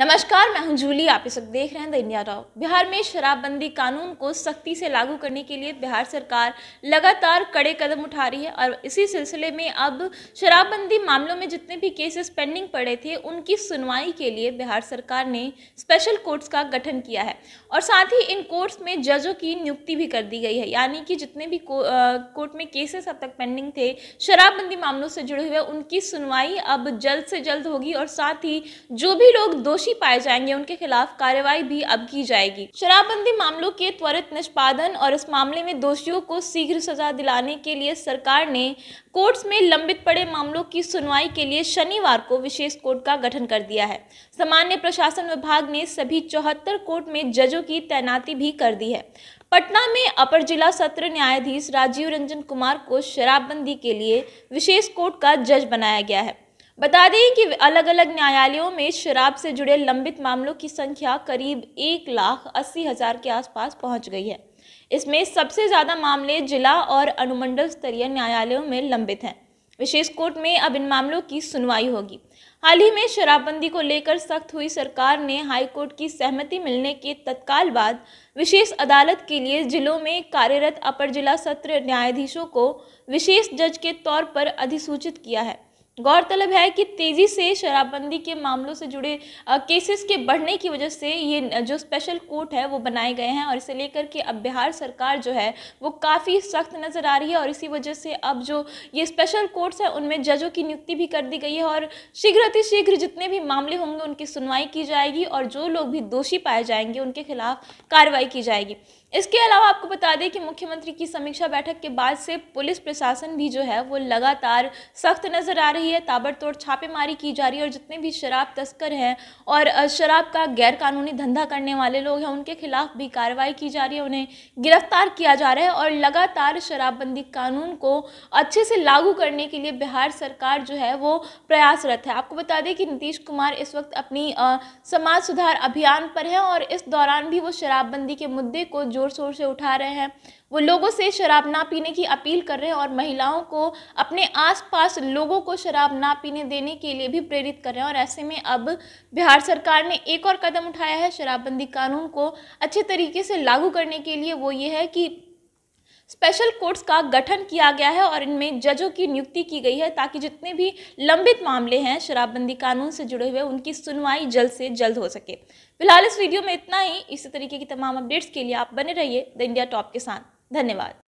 नमस्कार मैं हूं जूली आप इस वक्त देख रहे हैं द इंडिया राव बिहार में शराबबंदी कानून को सख्ती से लागू करने के लिए बिहार सरकार लगातार कड़े कदम उठा रही है और इसी सिलसिले में अब शराबबंदी मामलों में जितने भी केसेस पेंडिंग पड़े थे उनकी सुनवाई के लिए बिहार सरकार ने स्पेशल कोर्ट्स का गठन किया है और साथ ही इन कोर्ट्स में जजों की नियुक्ति भी कर दी गई है यानी कि जितने भी कोर्ट में केसेस अब तक पेंडिंग थे शराबबंदी मामलों से जुड़े हुए उनकी सुनवाई अब जल्द से जल्द होगी और साथ ही जो भी लोग दोषी दोषी पाए जाएंगे उनके खिलाफ कार्रवाई भी अब की जाएगी शराबबंदी मामलों के त्वरित निष्पादन और इस मामले में दोषियों को शीघ्र सजा दिलाने के लिए सरकार ने कोर्ट्स में लंबित पड़े मामलों की सुनवाई के लिए शनिवार को विशेष कोर्ट का गठन कर दिया है सामान्य प्रशासन विभाग ने सभी चौहत्तर कोर्ट में जजों की तैनाती भी कर दी है पटना में अपर जिला सत्र न्यायाधीश राजीव रंजन कुमार को शराबबंदी के लिए विशेष कोर्ट का जज बनाया गया है बता दें कि अलग अलग न्यायालयों में शराब से जुड़े लंबित मामलों की संख्या करीब एक लाख अस्सी हज़ार के आसपास पहुंच गई है इसमें सबसे ज़्यादा मामले जिला और अनुमंडल स्तरीय न्यायालयों में लंबित हैं विशेष कोर्ट में अब इन मामलों की सुनवाई होगी हाल ही में शराबबंदी को लेकर सख्त हुई सरकार ने हाईकोर्ट की सहमति मिलने के तत्काल बाद विशेष अदालत के लिए जिलों में कार्यरत अपर जिला सत्र न्यायाधीशों को विशेष जज के तौर पर अधिसूचित किया है गौरतलब है कि तेज़ी से शराबबंदी के मामलों से जुड़े केसेस के बढ़ने की वजह से ये जो स्पेशल कोर्ट है वो बनाए गए हैं और इसे लेकर के अब बिहार सरकार जो है वो काफ़ी सख्त नज़र आ रही है और इसी वजह से अब जो ये स्पेशल कोर्ट्स हैं उनमें जजों की नियुक्ति भी कर दी गई है और शीघ्र अतिशीघ्र जितने भी मामले होंगे उनकी सुनवाई की जाएगी और जो लोग भी दोषी पाए जाएंगे उनके खिलाफ कार्रवाई की जाएगी इसके अलावा आपको बता दें कि मुख्यमंत्री की समीक्षा बैठक के बाद से पुलिस प्रशासन भी जो है वो लगातार सख्त नज़र आ रही है ताबड़तोड़ छापेमारी की जा रही है और जितने भी शराब तस्कर हैं और शराब का गैरकानूनी धंधा करने वाले लोग हैं उनके खिलाफ भी कार्रवाई की जा रही है उन्हें गिरफ्तार किया जा रहा है और लगातार शराबबंदी कानून को अच्छे से लागू करने के लिए बिहार सरकार जो है वो प्रयासरत है आपको बता दें कि नीतीश कुमार इस वक्त अपनी समाज सुधार अभियान पर है और इस दौरान भी वो शराबबंदी के मुद्दे को ज़ोर शोर से उठा रहे हैं वो लोगों से शराब ना पीने की अपील कर रहे हैं और महिलाओं को अपने आसपास लोगों को शराब ना पीने देने के लिए भी प्रेरित कर रहे हैं और ऐसे में अब बिहार सरकार ने एक और कदम उठाया है शराबबंदी कानून को अच्छे तरीके से लागू करने के लिए वो ये है कि स्पेशल कोर्ट्स का गठन किया गया है और इनमें जजों की नियुक्ति की गई है ताकि जितने भी लंबित मामले हैं शराबबंदी कानून से जुड़े हुए उनकी सुनवाई जल्द से जल्द हो सके फिलहाल इस वीडियो में इतना ही इसी तरीके की तमाम अपडेट्स के लिए आप बने रहिए द इंडिया टॉप के साथ धन्यवाद